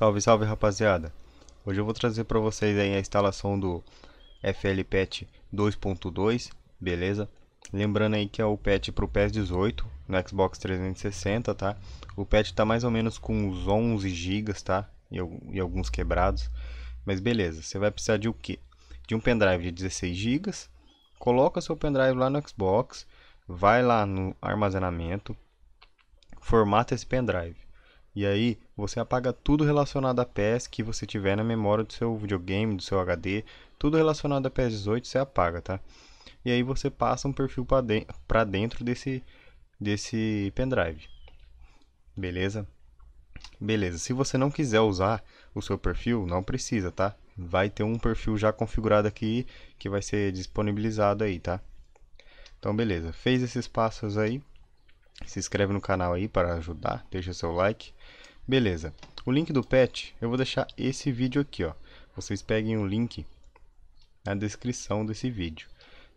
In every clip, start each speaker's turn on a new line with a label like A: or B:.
A: Salve, salve rapaziada! Hoje eu vou trazer para vocês aí a instalação do FLPatch 2.2, beleza? Lembrando aí que é o patch para o ps 18 no Xbox 360, tá? O patch está mais ou menos com uns 11 GB, tá? E, e, alguns quebrados, mas beleza, você vai precisar de o que De um pendrive de 16 GB, coloca seu pendrive lá no Xbox, vai lá no armazenamento, formata esse pendrive e aí você apaga tudo relacionado a PES que você tiver na memória do seu videogame, do seu HD, tudo relacionado a PES 18 você apaga, tá? E aí você passa um perfil para de dentro desse, desse pendrive. Beleza? Beleza, se você não quiser usar o seu perfil, não precisa, tá? Vai ter um perfil já configurado aqui que vai ser disponibilizado aí, tá? Então beleza, fez esses passos aí, se inscreve no canal aí para ajudar, deixa seu like. Beleza. O link do pet, eu vou deixar esse vídeo aqui, ó. Vocês peguem o link na descrição desse vídeo.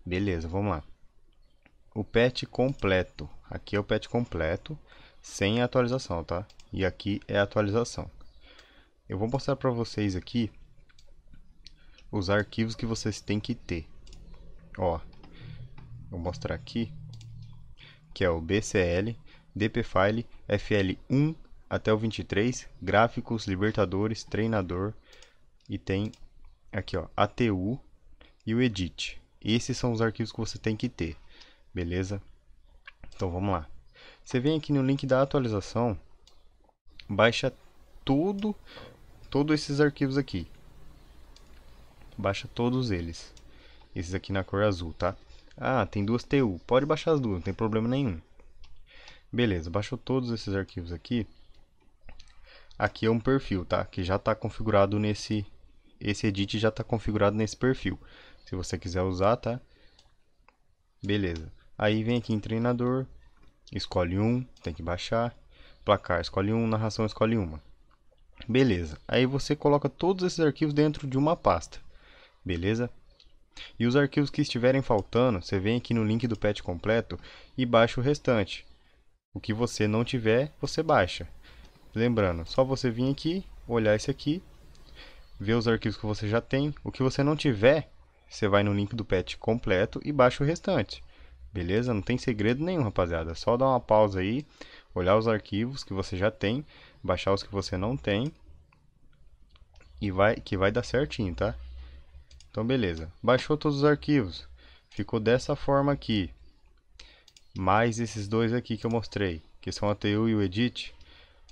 A: Beleza, vamos lá. O pet completo. Aqui é o pet completo, sem atualização, tá? E aqui é a atualização. Eu vou mostrar para vocês aqui os arquivos que vocês têm que ter. Ó, vou mostrar aqui que é o BCL, DPFile, FL1 até o 23, gráficos, libertadores, treinador e tem aqui ó, ATU e o edit. Esses são os arquivos que você tem que ter, beleza? Então vamos lá. Você vem aqui no link da atualização, baixa tudo, todos esses arquivos aqui. Baixa todos eles. Esses aqui na cor azul, tá? Ah, tem duas TU. Pode baixar as duas, não tem problema nenhum. Beleza, baixou todos esses arquivos aqui. Aqui é um perfil, tá? Que já está configurado nesse... Esse edit já está configurado nesse perfil. Se você quiser usar, tá? Beleza. Aí vem aqui em treinador. Escolhe um, tem que baixar. Placar, escolhe um. Narração, escolhe uma. Beleza. Aí você coloca todos esses arquivos dentro de uma pasta. Beleza? E os arquivos que estiverem faltando, você vem aqui no link do patch completo e baixa o restante. O que você não tiver, você baixa. Lembrando, só você vir aqui, olhar esse aqui, ver os arquivos que você já tem. O que você não tiver, você vai no link do patch completo e baixa o restante. Beleza? Não tem segredo nenhum, rapaziada. É só dar uma pausa aí, olhar os arquivos que você já tem, baixar os que você não tem e vai que vai dar certinho, tá? Então, beleza. Baixou todos os arquivos. Ficou dessa forma aqui. Mais esses dois aqui que eu mostrei, que são a TU e o Edit.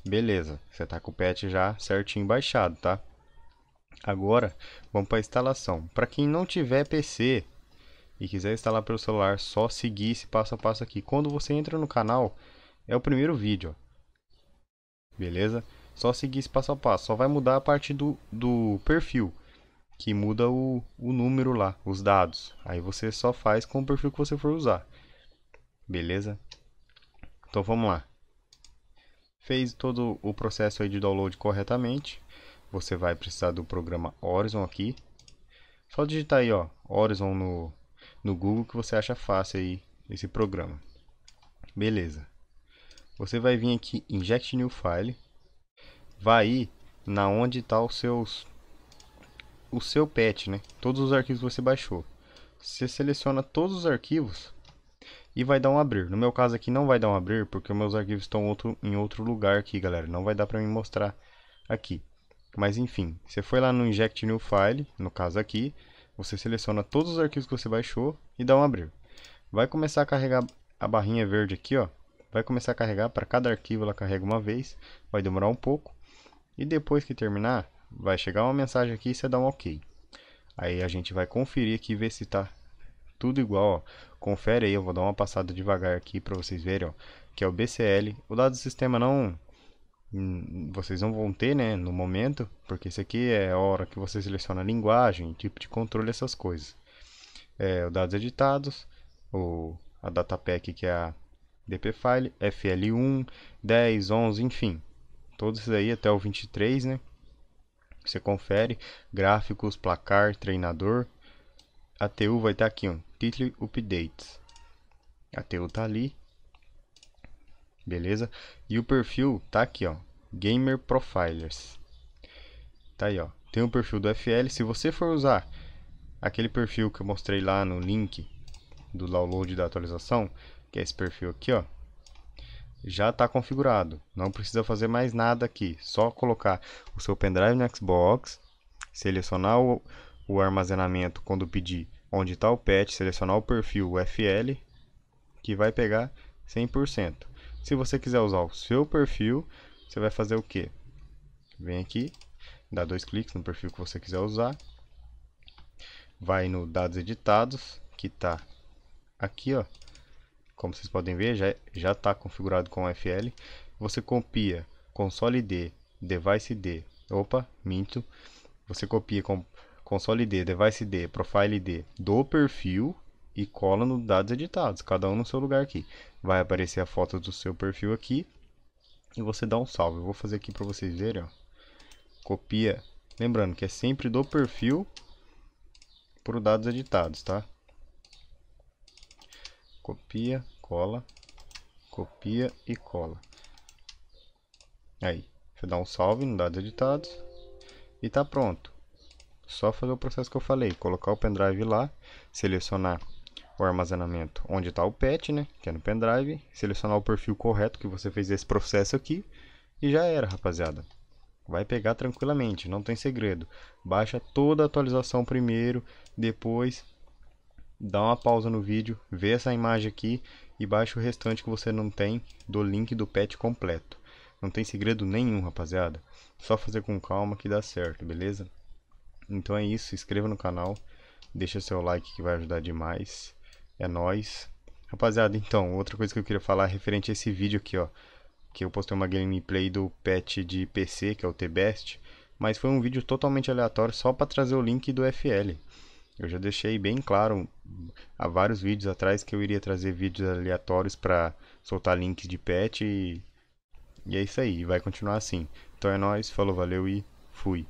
A: Beleza, você está com o patch já certinho baixado, tá? Agora, vamos para a instalação. Para quem não tiver PC e quiser instalar pelo celular, só seguir esse passo a passo aqui. Quando você entra no canal, é o primeiro vídeo. Beleza? Só seguir esse passo a passo. Só vai mudar a parte do, do perfil que muda o, o número lá, os dados. Aí você só faz com o perfil que você for usar. Beleza? Então vamos lá. Fez todo o processo aí de download corretamente. Você vai precisar do programa Horizon aqui. Só digitar aí, ó, Horizon no, no Google que você acha fácil aí esse programa. Beleza. Você vai vir aqui, Inject New File. Vai na onde tá os seus o seu patch, né? Todos os arquivos que você baixou. Você seleciona todos os arquivos e vai dar um abrir. No meu caso aqui não vai dar um abrir, porque meus arquivos estão outro, em outro lugar aqui, galera. Não vai dar para me mostrar aqui. Mas enfim, você foi lá no Inject New File, no caso aqui, você seleciona todos os arquivos que você baixou e dá um abrir. Vai começar a carregar a barrinha verde aqui, ó. Vai começar a carregar, para cada arquivo ela carrega uma vez, vai demorar um pouco. E depois que terminar, vai chegar uma mensagem aqui e você dá um OK. Aí a gente vai conferir aqui ver se tá tudo igual, ó. Confere aí, eu vou dar uma passada devagar aqui para vocês verem, ó, que é o BCL. O dado do sistema não hum, vocês não vão ter, né, no momento, porque isso aqui é a hora que você seleciona a linguagem, tipo de controle, essas coisas. É, o dados editados, o a data pack que é a DP file, FL1, 10, 11, enfim. Todos aí até o 23, né? Você confere, gráficos, placar, treinador. A TU vai estar tá aqui, ó, Title updates. A TU tá ali. Beleza? E o perfil tá aqui, ó, gamer profilers. Tá aí, ó. Tem o perfil do FL, se você for usar aquele perfil que eu mostrei lá no link do download da atualização, que é esse perfil aqui, ó, já está configurado. Não precisa fazer mais nada aqui. Só colocar o seu pendrive no Xbox, selecionar o, o armazenamento quando pedir onde está o patch, selecionar o perfil UFL, que vai pegar 100%. Se você quiser usar o seu perfil, você vai fazer o que? Vem aqui, dá dois cliques no perfil que você quiser usar, vai no dados editados, que está aqui, ó, como vocês podem ver, já já está configurado com FL. Você copia console D, device D, opa, minto. Você copia com console D, device D, profile D do perfil e cola nos dados editados, cada um no seu lugar aqui. Vai aparecer a foto do seu perfil aqui e você dá um salve. Eu vou fazer aqui para vocês verem, ó. Copia, lembrando que é sempre do perfil para os dados editados, tá? copia, cola, copia e cola. Aí, você dá um salve no dados editados e tá pronto. Só fazer o processo que eu falei, colocar o pendrive lá, selecionar o armazenamento onde está o patch, né, que é no pendrive, selecionar o perfil correto que você fez esse processo aqui e já era, rapaziada. Vai pegar tranquilamente, não tem segredo. Baixa toda a atualização primeiro, depois dá uma pausa no vídeo, vê essa imagem aqui e baixa o restante que você não tem do link do pet completo. Não tem segredo nenhum, rapaziada. Só fazer com calma que dá certo, beleza? Então é isso, se inscreva no canal, deixa seu like que vai ajudar demais. É nóis. Rapaziada, então, outra coisa que eu queria falar é referente a esse vídeo aqui, ó. Que eu postei uma gameplay do patch de PC, que é o T-Best. Mas foi um vídeo totalmente aleatório só para trazer o link do FL. Eu já deixei bem claro há vários vídeos atrás que eu iria trazer vídeos aleatórios para soltar links de patch e... e é isso aí, vai continuar assim. Então é nóis, falou, valeu e fui.